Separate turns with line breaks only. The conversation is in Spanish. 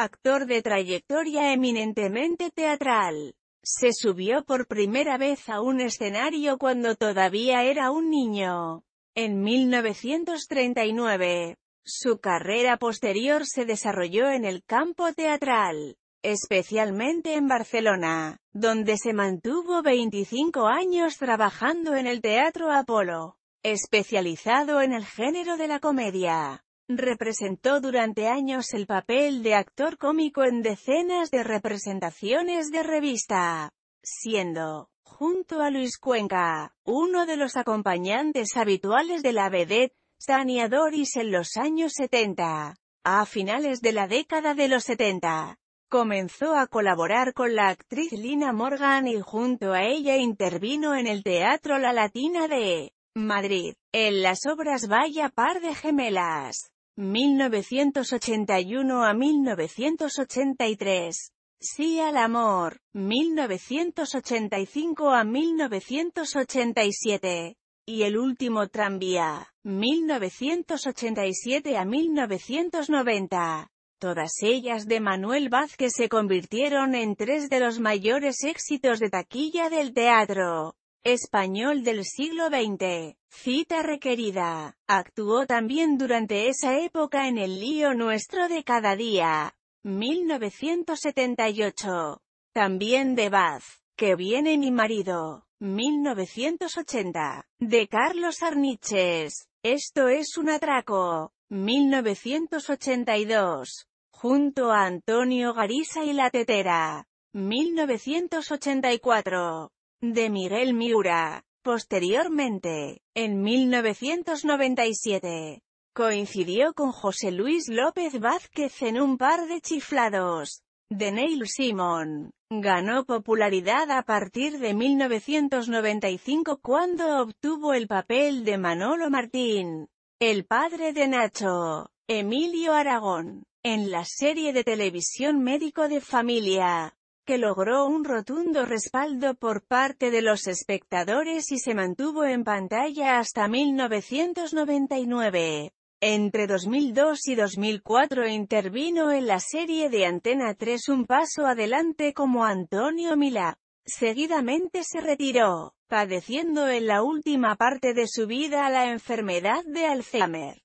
Actor de trayectoria eminentemente teatral. Se subió por primera vez a un escenario cuando todavía era un niño. En 1939, su carrera posterior se desarrolló en el campo teatral, especialmente en Barcelona, donde se mantuvo 25 años trabajando en el Teatro Apolo, especializado en el género de la comedia. Representó durante años el papel de actor cómico en decenas de representaciones de revista, siendo, junto a Luis Cuenca, uno de los acompañantes habituales de la vedette Saniadoris Doris en los años 70. A finales de la década de los 70, comenzó a colaborar con la actriz Lina Morgan y junto a ella intervino en el Teatro La Latina de Madrid, en las obras Vaya Par de Gemelas, 1981 a 1983. Sí al amor, 1985 a 1987. Y el último tranvía, 1987 a 1990. Todas ellas de Manuel Vázquez se convirtieron en tres de los mayores éxitos de taquilla del teatro español del siglo XX. Cita requerida. Actuó también durante esa época en El lío nuestro de cada día, 1978. También de Baz, que viene mi marido, 1980. De Carlos Arniches, esto es un atraco, 1982. Junto a Antonio Garisa y la tetera, 1984 de Miguel Miura. Posteriormente, en 1997, coincidió con José Luis López Vázquez en un par de chiflados. De Neil Simon, ganó popularidad a partir de 1995 cuando obtuvo el papel de Manolo Martín, el padre de Nacho, Emilio Aragón, en la serie de televisión Médico de Familia que logró un rotundo respaldo por parte de los espectadores y se mantuvo en pantalla hasta 1999. Entre 2002 y 2004 intervino en la serie de Antena 3 Un Paso Adelante como Antonio Milá. Seguidamente se retiró, padeciendo en la última parte de su vida la enfermedad de Alzheimer.